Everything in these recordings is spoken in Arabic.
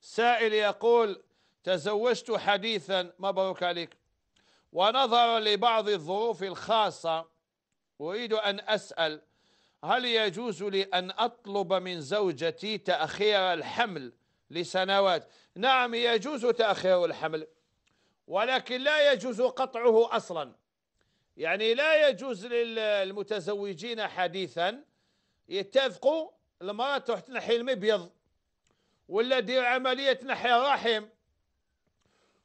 سائل يقول تزوجت حديثا مبروك عليك ونظرا لبعض الظروف الخاصة أريد أن أسأل هل يجوز لي أن أطلب من زوجتي تأخير الحمل لسنوات نعم يجوز تأخير الحمل ولكن لا يجوز قطعه أصلا يعني لا يجوز للمتزوجين حديثا يتفقوا المرأة تروح تنحي المبيض ولا دير عملية نحي الرحم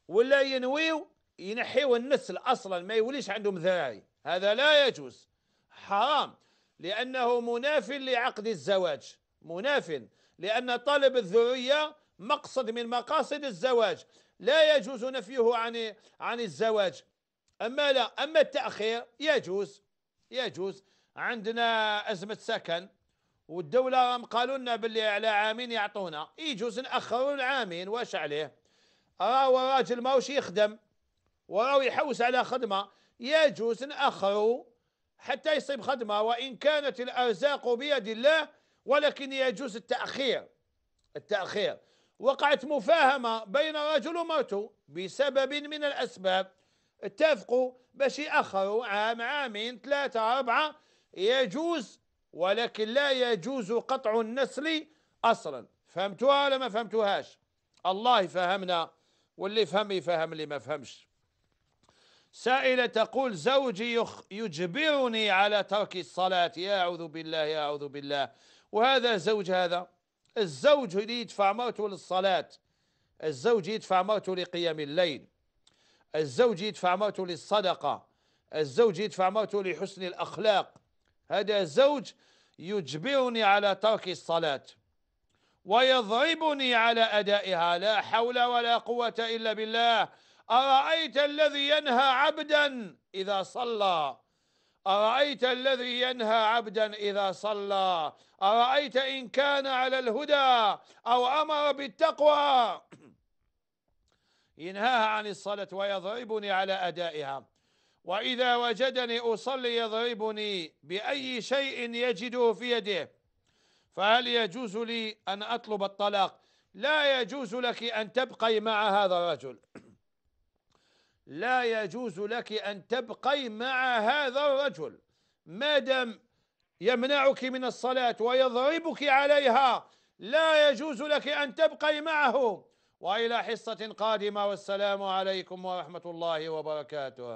ولا ينويو ينحيو النسل أصلا ما يوليش عندهم ذراعي هذا لا يجوز حرام لأنه مناف لعقد الزواج مناف لأن طالب الذرية مقصد من مقاصد الزواج لا يجوز نفيه عن عن الزواج أما لا أما التأخير يجوز يجوز عندنا أزمة سكن والدولة راهم قالوا لنا باللي على عامين يعطونا يجوز نأخروا العامين واش عليه راهو راجل ماهوش يخدم وراهو يحوس على خدمة يجوز نأخروا حتى يصيب خدمة وإن كانت الأرزاق بيد الله ولكن يجوز التأخير التأخير وقعت مفاهمة بين رجل ومرته بسبب من الأسباب اتفقوا باش يأخروا عام عامين ثلاثة أربعة يجوز ولكن لا يجوز قطع النسل أصلا فهمتوها ولا ما فهمتوهاش الله فهمنا واللي يفهم يفهم اللي ما فهمش سائلة تقول زوجي يجبرني على ترك الصلاة يا أعوذ بالله يا أعوذ بالله وهذا زوج هذا الزوج اللي يدفع مرته للصلاة الزوج يدفع مرته لقيام الليل الزوج يدفع مرته للصدقة الزوج يدفع مرته لحسن الأخلاق هذا زوج يجبرني على ترك الصلاة ويضربني على أدائها لا حول ولا قوة إلا بالله أرأيت الذي ينهى عبدا إذا صلى أرأيت الذي ينهى عبدا إذا صلى أرأيت إن كان على الهدى أو أمر بالتقوى ينهاها عن الصلاة ويضربني على أدائها وإذا وجدني أصلي يضربني بأي شيء يجده في يده فهل يجوز لي أن أطلب الطلاق لا يجوز لك أن تبقي مع هذا الرجل لا يجوز لك أن تبقي مع هذا الرجل ما دام يمنعك من الصلاة ويضربك عليها لا يجوز لك أن تبقي معه وإلى حصة قادمة والسلام عليكم ورحمة الله وبركاته